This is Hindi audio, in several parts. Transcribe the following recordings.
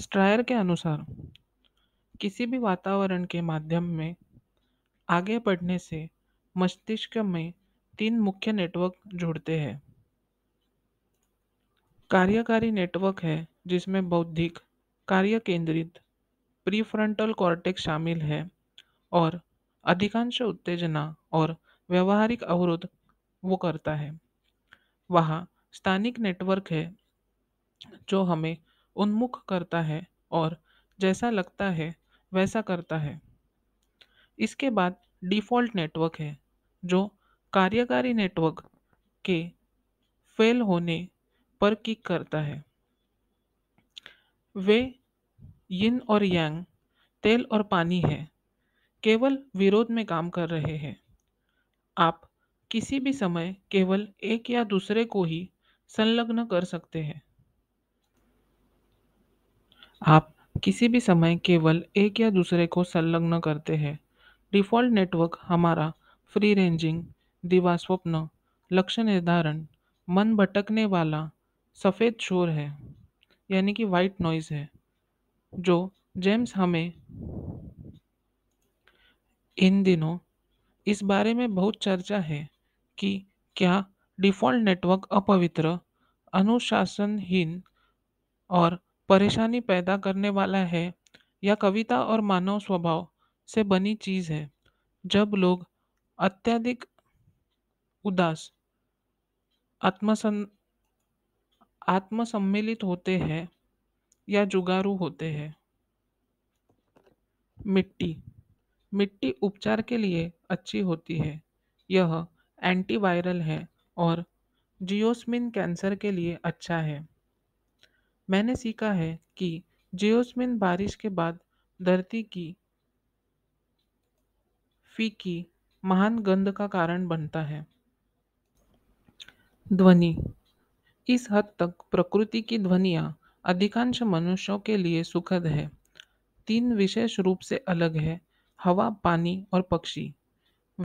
स्ट्रायर के अनुसार किसी भी वातावरण के माध्यम में आगे बढ़ने से मस्तिष्क में तीन मुख्य नेटवर्क जुड़ते हैं कार्यकारी नेटवर्क है जिसमें बौद्धिक कार्य केंद्रित प्रीफ्रंटल कॉर्टेक्स शामिल है और अधिकांश उत्तेजना और व्यवहारिक अवरोध वो करता है वहाँ स्थानिक नेटवर्क है जो हमें उन्मुख करता है और जैसा लगता है वैसा करता है इसके बाद डिफ़ॉल्ट नेटवर्क है जो कार्यकारी नेटवर्क के फेल होने पर किक करता है वे यिन और यांग तेल और पानी है केवल विरोध में काम कर रहे हैं आप किसी भी समय केवल एक या दूसरे को ही संलग्न कर सकते हैं आप किसी भी समय केवल एक या दूसरे को संलग्न करते हैं डिफ़ॉल्ट नेटवर्क हमारा फ्री रेंजिंग दिवा स्वप्न लक्ष्य निर्धारण मन भटकने वाला सफ़ेद शोर है यानी कि वाइट नॉइज़ है जो जेम्स हमें इन दिनों इस बारे में बहुत चर्चा है कि क्या डिफ़ॉल्ट नेटवर्क अपवित्र अनुशासनहीन और परेशानी पैदा करने वाला है या कविता और मानव स्वभाव से बनी चीज है जब लोग अत्यधिक उदास आत्मसन आत्मसम्मिलित होते हैं या जुगारू होते हैं मिट्टी मिट्टी उपचार के लिए अच्छी होती है यह एंटीवायरल है और जियोस्मिन कैंसर के लिए अच्छा है मैंने सीखा है कि जियोस्मिन बारिश के बाद धरती की फीकी महान गंध का कारण बनता है ध्वनि इस हद तक प्रकृति की ध्वनियाँ अधिकांश मनुष्यों के लिए सुखद है तीन विशेष रूप से अलग है हवा पानी और पक्षी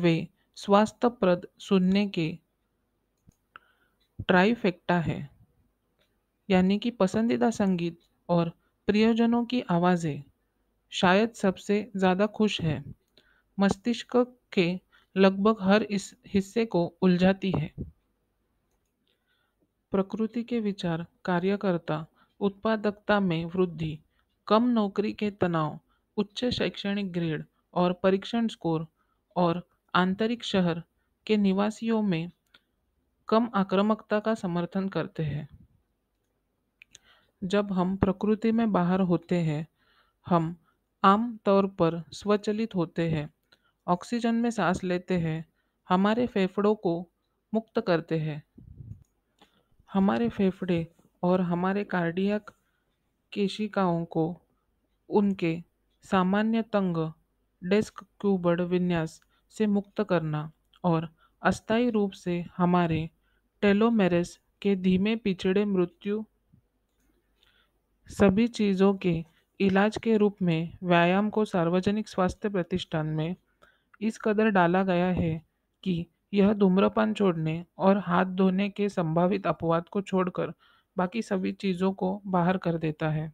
वे स्वास्थ्यप्रद सुनने के ट्राइफेक्टा है यानी कि पसंदीदा संगीत और प्रियजनों की आवाज़ें शायद सबसे ज़्यादा खुश है मस्तिष्क के लगभग हर इस हिस्से को उलझाती है प्रकृति के विचार कार्यकर्ता उत्पादकता में वृद्धि कम नौकरी के तनाव उच्च शैक्षणिक ग्रेड और परीक्षण स्कोर और आंतरिक शहर के निवासियों में कम आक्रामकता का समर्थन करते हैं जब हम प्रकृति में बाहर होते हैं हम आम तौर पर स्वचलित होते हैं ऑक्सीजन में सांस लेते हैं हमारे फेफड़ों को मुक्त करते हैं हमारे फेफड़े और हमारे कार्डियक केशिकाओं को उनके सामान्य तंग डेस्क क्यूबर्ड विन्यास से मुक्त करना और अस्थायी रूप से हमारे टेलोमेरेस के धीमे पिछड़े मृत्यु सभी चीज़ों के इलाज के रूप में व्यायाम को सार्वजनिक स्वास्थ्य प्रतिष्ठान में इस कदर डाला गया है कि यह धूम्रपान छोड़ने और हाथ धोने के संभावित अपवाद को छोड़कर बाकी सभी चीज़ों को बाहर कर देता है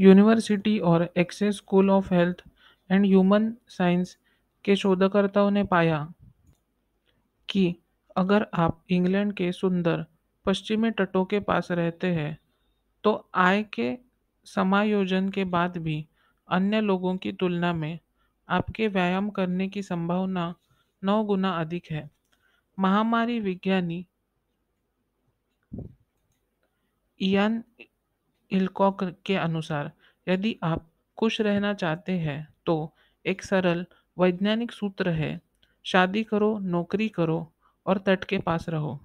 यूनिवर्सिटी और Essex school of health and human science के शोधकर्ताओं ने पाया कि अगर आप इंग्लैंड के सुंदर पश्चिमी तटों के पास रहते हैं तो आय के समायोजन के बाद भी अन्य लोगों की तुलना में आपके व्यायाम करने की संभावना नौ गुना अधिक है महामारी विज्ञानी इयान इलकॉक के अनुसार यदि आप खुश रहना चाहते हैं तो एक सरल वैज्ञानिक सूत्र है शादी करो नौकरी करो और तट के पास रहो